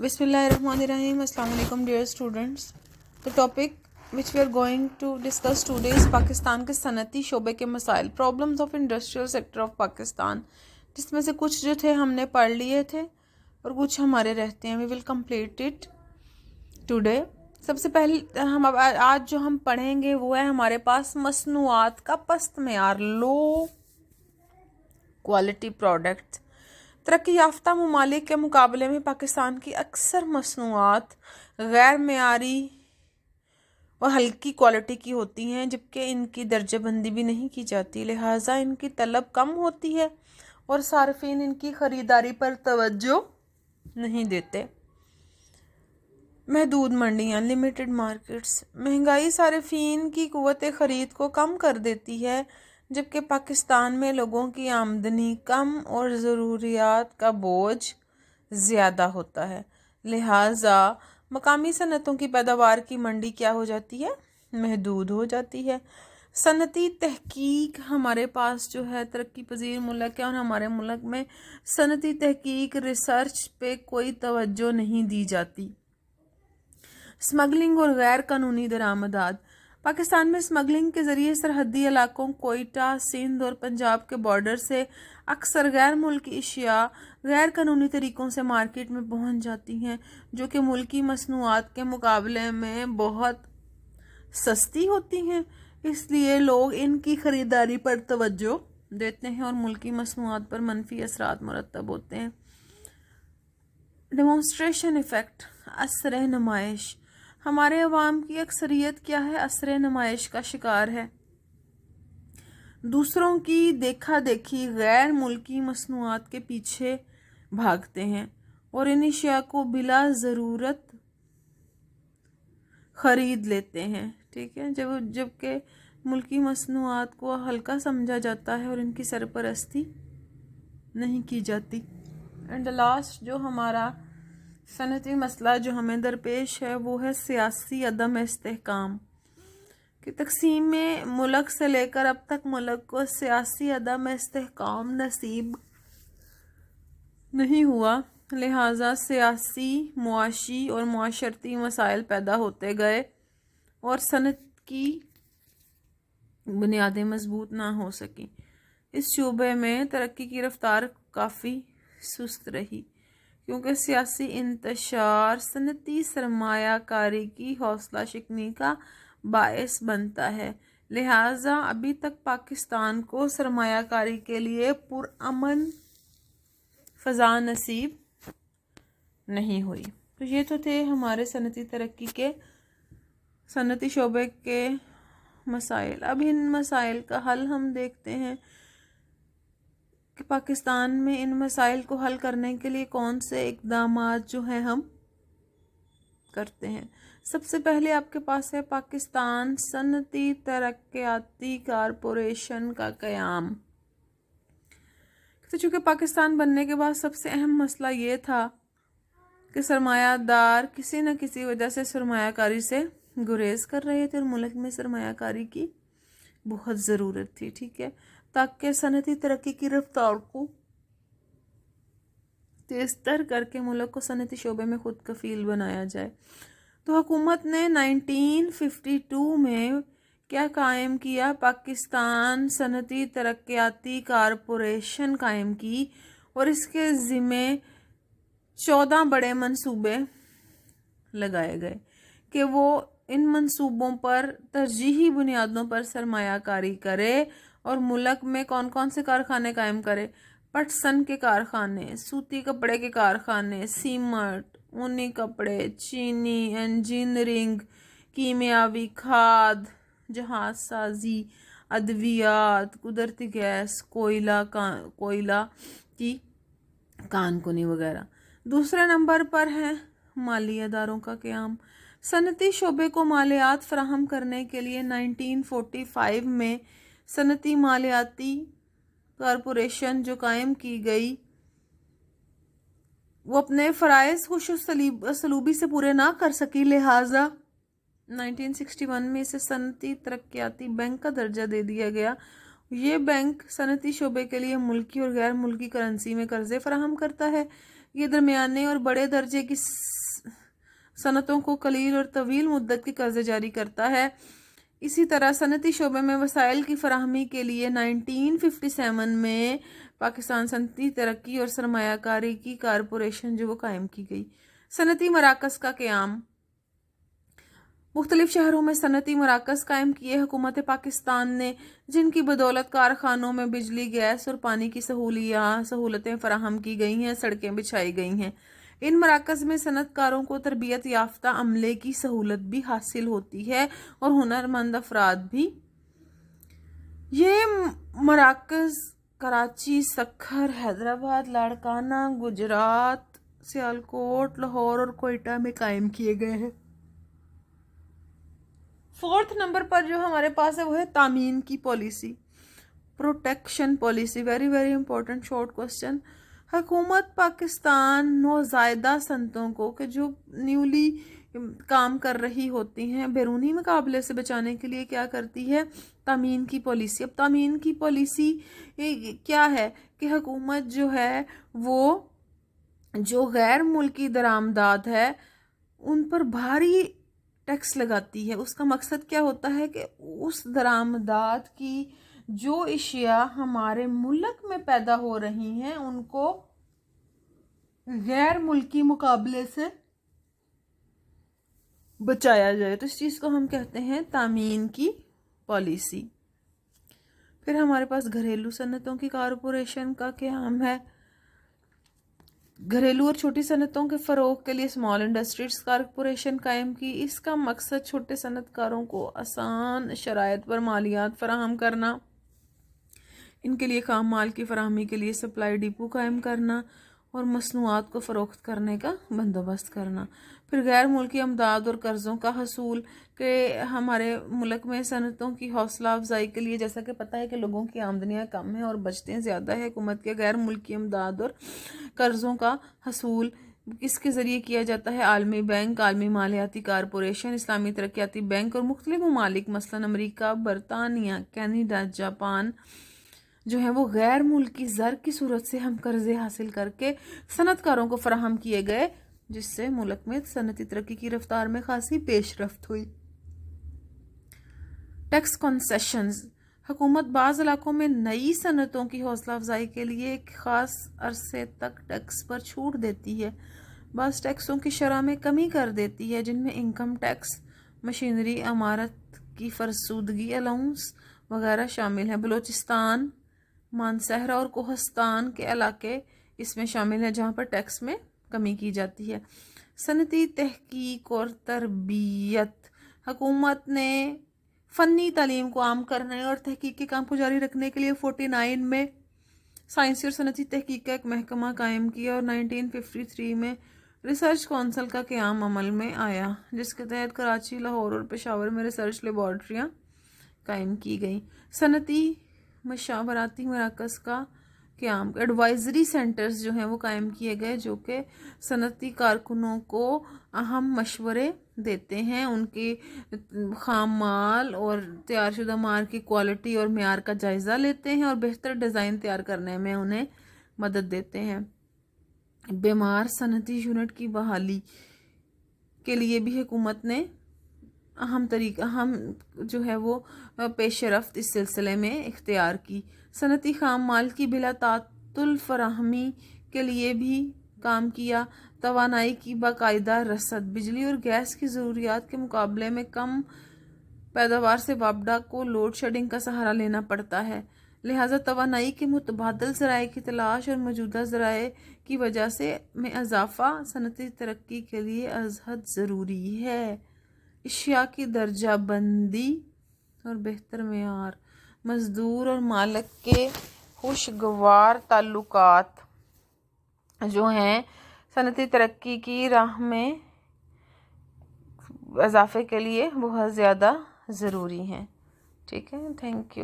बिसमीम अल्लाम dear students the topic which we are going to discuss today's Pakistan के सनती शोबे के मसाइल problems of industrial sector of Pakistan जिसमें से कुछ जो थे हमने पढ़ लिए थे और कुछ हमारे रहते हैं we will complete it today सबसे पहले हम आज जो हम पढ़ेंगे वो है हमारे पास मसनूआत का पस्त मैार लो क्वालिटी प्रोडक्ट्स तरक्की याफ्ता ममालिक के मुकाबले में पाकिस्तान की अक्सर मसनूआत गैर मीरी और हल्की क्वालिटी की होती हैं जबकि इनकी दर्जाबंदी भी नहीं की जाती लिहाजा इनकी तलब कम होती है और सार्फिन इनकी ख़रीदारी पर तवज्जो नहीं देते महदूद मंडियाँ लिमिटेड मार्केट्स महंगाई सार्फिन की क़वत ख़रीद को कम कर देती है जबकि पाकिस्तान में लोगों की आमदनी कम और ज़रूरियात का बोझ ज़्यादा होता है लिहाजा मकामी सनतों की पैदावार की मंडी क्या हो जाती है महदूद हो जाती है सनती तहकीक हमारे पास जो है तरक्की पजीर मुल्क है और हमारे मुल्क में सनती तहकीक रिसर्च पे कोई तवज्जो नहीं दी जाती स्मगलिंग और गैर कानूनी दरामदात पाकिस्तान में स्मगलिंग के ज़रिए सरहदी इलाकों कोयटा सिंध और पंजाब के बॉर्डर से अक्सर गैर मुल्की अशिया गैर कानूनी तरीक़ों से मार्केट में पहुंच जाती हैं जो कि मुल्की मसनूआत के मुकाबले में बहुत सस्ती होती हैं इसलिए लोग इनकी ख़रीदारी पर तवज्जो देते हैं और मुल्की मसनूआत पर मनफी असरात मरतब होते हैं डेमोन्स्ट्रेशन इफ़ेक्ट असर नुमाइश हमारे अवाम की अक्सरियत क्या है असर नुमाइश का शिकार है दूसरों की देखा देखी गैर मुल्की मसनूआत के पीछे भागते हैं और इन अशिया को बिला ज़रूरत ख़रीद लेते हैं ठीक है जब जबकि मुल्की मसनूआत को हल्का समझा जाता है और इनकी सरपरस्ती नहीं की जाती एंड लास्ट जो हमारा सनती मसला जो हमें दरपेश है वो है सियासी अदम इसकाम कि तकसीम में मुलक से लेकर अब तक मुलक को सियासी अदम इसकाम नसीब नहीं हुआ लिहाजा सियासी मुआशी और माशरती मसाइल पैदा होते गए और सनत की बुनियादें मजबूत ना हो सकें इस शूबे में तरक्की की रफ्तार काफ़ी सुस्त रही क्योंकि सियासी इंतशार सनती सरमाकारी की हौसला शिकनी का बायस बनता है लिहाजा अभी तक पाकिस्तान को सरमाकारी के लिए पुरान फ़जा नसीब नहीं हुई तो ये तो थे हमारे सनती तरक्की के सनती शोबे के मसाइल अब इन मसाइल का हल हम देखते हैं कि पाकिस्तान में इन मसाइल को हल करने के लिए कौन से इकदाम जो हैं हम करते हैं सबसे पहले आपके पास है पाकिस्तान सनती तरक्याती कारपोरेशन का क़्याम तो चूँकि पाकिस्तान बनने के बाद सबसे अहम मसला ये था कि सरमायादार किसी न किसी वजह से सरमाकारी से गुरेज कर रहे थे और मुल्क में सरमाकारी की बहुत ज़रूरत थी ठीक है ताकि सनती तरक्की की रफ्तार को तेज़ तर करके मुल्क को सनती शोबे में खुद कफील बनाया जाए तो हुकूमत ने 1952 में क्या कायम किया पाकिस्तान सनती तरक्याती कारपोरेशन कायम की और इसके ज़िम्मे चौदह बड़े मंसूबे लगाए गए कि वो इन मनसूबों पर तरजीही बुनियादों पर सरमाकारी करे और मुल्क में कौन कौन से कारखाने कायम करे पटसन के कारखाने सूती कपड़े के कारखाने सीमट ऊनी कपड़े चीनी इंजीनियरिंग कीमियावी खाद जहाज साजी अद्वियात कुदरती गैस कोयला का कोयला की कानकुनी वगैरह दूसरे नंबर पर है माली अदारों का क्याम सनती शोबे को मालियात फ्राहम करने के लिए 1945 में सनती मालियाती कॉरपोरेशन जो कायम की गई वो अपने फ़रज़ खुश सलूबी से पूरे ना कर सकी लिहाजा 1961 में इसे सनती तरक्याती बैंक का दर्जा दे दिया गया ये बैंक सनती शोबे के लिए मुल्की और गैर मुल्की करेंसी में कर्ज़े फ्राहम करता है ये दरमियाने और बड़े दर्जे की स... सनतों को कलील और तवील मुद्दत के कर्जे जारी करता है इसी तरह सनती शोबे में वसाइल की फरहमी के लिए 1957 में पाकिस्तान सनती तरक्की और सरमाकारी की कारपोरेशन जो वो कायम की गई सनती मराकज़ का क्याम मुख्तलिफ शहरों में सनती मराकज़ कायम किए हुकूमत पाकिस्तान ने जिनकी बदौलत कारखानों में बिजली गैस और पानी की सहूलियाँ सहूलतें फराहम की गई हैं सड़कें बिछाई गई हैं इन मराकज़ में सनतकारों को तरबियत याफ्ता अमले की सहूलत भी हासिल होती है और हुनरमंद अफराद भी ये मराकज़ कराची सखर हैदराबाद लाड़काना गुजरात सियालकोट लाहौर और कोयटा में कायम किए गए हैं फोर्थ नंबर पर जो हमारे पास है वो है तामीन की policy protection policy very very important short question हकूमत पाकिस्तान नौजायदा संतों को कि जो न्यूली काम कर रही होती हैं बैरूनी मुकाबले से बचाने के लिए क्या करती है तमीन की पॉलिसी अब तमीन की पॉलिसी क्या है कि हकूमत जो है वो जो गैर मुल्की दरामदाद है उन पर भारी टैक्स लगाती है उसका मकसद क्या होता है कि उस दरामदाद की जो अशिया हमारे मुल्क में पैदा हो रही हैं उनको गैर मुल्की मुकाबले से बचाया जाए तो इस चीज़ को हम कहते हैं तामीन की पॉलिसी फिर हमारे पास घरेलू सनतों की कॉरपोरेशन का क्याम है घरेलू और छोटी सनतों के फ़रोग के लिए स्मॉल इंडस्ट्रीज कॉरपोरेशन कायम की इसका मकसद छोटे सनतकारों को आसान शराइ पर मालियात फराहम करना इनके लिए काम माल की फरहमी के लिए सप्लाई डिपो कायम करना और मसनूआत को फ़रोख्त करने का बंदोबस्त करना फिर गैर मुल्की अमदाद और कर्ज़ों का हसूल के हमारे मुल्क में सनतों की हौसला अफजाई के लिए जैसा कि पता है कि लोगों की आमदनियाँ कम हैं और बचतें ज़्यादा है हुकूमत के गैर मुल्की अमदाद और कर्ज़ों का हसूल इसके ज़रिए किया जाता है आलमी बैंक आलमी मालियाती कॉरपोरेशन इस्लामी तरक्याती बैंक और मुख्तलिफ ममालिक मसला अमरीका बरतानिया कैनेडा जापान जो है वो गैर मुल्की ज़र की सूरत से हम कर्ज़े हासिल करके सनतकारों को फराहम किए गए जिससे मुल्क में सनती तरक्की की रफ्तार में खासी पेशरफ हुई टैक्स कॉन्सेशन हुकूमत बाज़ इलाकों में नई सनतों की हौसला अफजाई के लिए एक ख़ास अरसे तक टैक्स पर छूट देती है बस टैक्सों की शरह में कमी कर देती है जिनमें इनकम टैक्स मशीनरी इमारत की फरसूदगी अलाउंस वगैरह शामिल है बलूचिस्तान मानसहरा और कोहस्तान के इलाके इसमें शामिल हैं जहाँ पर टैक्स में कमी की जाती है सनती तहकीक और तरबियत हकूमत ने फ़नी तलीम को आम करने और तहकीक के काम को जारी रखने के लिए फोटी नाइन में साइंसी और सनती तहकीक का एक महकमा कायम किया और नाइनटीन फिफ्टी थ्री में रिसर्च कौंसल का क्याम अमल में आया जिसके तहत कराची लाहौर और पेशावर में रिसर्च लेबॉर्ट्रियाँ कायम की गई सनती मशावराती मराकज़ का क्याम एडवाइजरी सेंटर्स जो हैं वो कायम किए गए जो कि सनती कारकुनों को अहम मशवरे देते हैं उनके खाम माल और तैयारशुदा माल की क्वालिटी और मैार का जायज़ा लेते हैं और बेहतर डिज़ाइन तैयार करने में उन्हें मदद देते हैं बीमार सनती यूनिट की बहाली के लिए भी हुकूमत ने अहम तरीका हम जो है वो पेश रफ्त इस सिलसिले में इख्तियार की सनती खाम माल की बिला तातुलफराहमी के लिए भी काम किया तोानाई की बाकायदा रसद बिजली और गैस की ज़रूरियात के मुकाबले में कम पैदावार से वापडा को लोड शेडिंग का सहारा लेना पड़ता है लिहाजा तोानाई के मुतबादल ज़राए की तलाश और मौजूदा ज़राए की वजह से में इजाफ़ा सनती तरक्की के लिए अजहद ज़रूरी है अशिया की दर्जा बंदी और बेहतर मैार मज़दूर और मालक के खुशगवार ताल्लुक जो हैं सनती तरक्की की राह में इजाफे के लिए बहुत ज़्यादा ज़रूरी हैं ठीक है थैंक यू